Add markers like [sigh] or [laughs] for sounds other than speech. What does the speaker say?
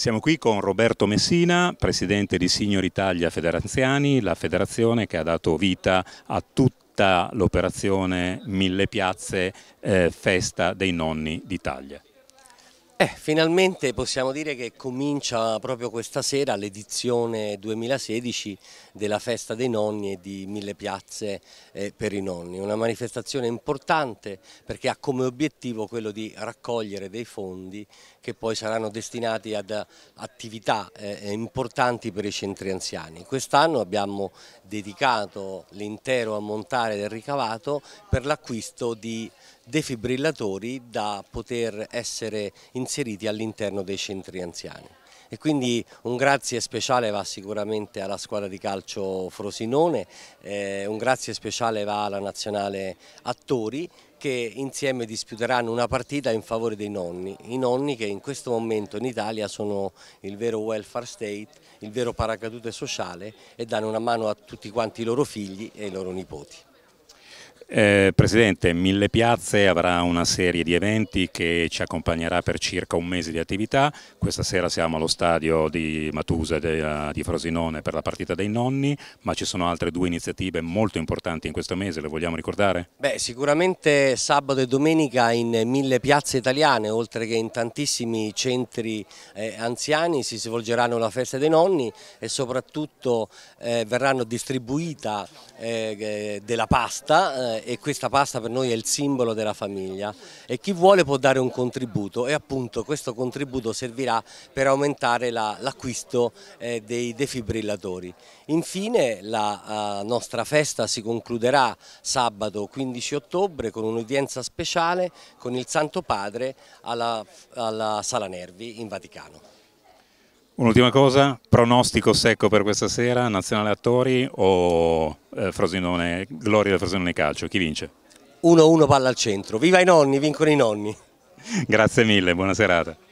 Siamo qui con Roberto Messina, presidente di Signor Italia Federanziani, la federazione che ha dato vita a tutta l'operazione Mille Piazze eh, Festa dei Nonni d'Italia. Eh, finalmente possiamo dire che comincia proprio questa sera l'edizione 2016 della Festa dei Nonni e di Mille Piazze eh, per i Nonni, una manifestazione importante perché ha come obiettivo quello di raccogliere dei fondi che poi saranno destinati ad attività eh, eh, importanti per i centri anziani. Quest'anno abbiamo dedicato l'intero ammontare del ricavato per l'acquisto di defibrillatori da poter essere inseriti inseriti all'interno dei centri anziani. E quindi un grazie speciale va sicuramente alla squadra di calcio Frosinone, eh, un grazie speciale va alla nazionale Attori che insieme disputeranno una partita in favore dei nonni, i nonni che in questo momento in Italia sono il vero welfare state, il vero paracadute sociale e danno una mano a tutti quanti i loro figli e i loro nipoti. Eh, Presidente, Mille Piazze avrà una serie di eventi che ci accompagnerà per circa un mese di attività. Questa sera siamo allo stadio di Matusa eh, di Frosinone per la partita dei nonni, ma ci sono altre due iniziative molto importanti in questo mese, le vogliamo ricordare? Beh, sicuramente sabato e domenica in mille piazze italiane, oltre che in tantissimi centri eh, anziani, si svolgeranno la festa dei nonni e soprattutto eh, verranno distribuita eh, eh, della pasta e questa pasta per noi è il simbolo della famiglia e chi vuole può dare un contributo e appunto questo contributo servirà per aumentare l'acquisto la, eh, dei defibrillatori. Infine la eh, nostra festa si concluderà sabato 15 ottobre con un'udienza speciale con il Santo Padre alla, alla Sala Nervi in Vaticano. Un'ultima cosa, pronostico secco per questa sera, Nazionale Attori o eh, Frosinone, Gloria del Frosinone Calcio, chi vince? 1-1 palla al centro, viva i nonni, vincono i nonni. [laughs] Grazie mille, buona serata.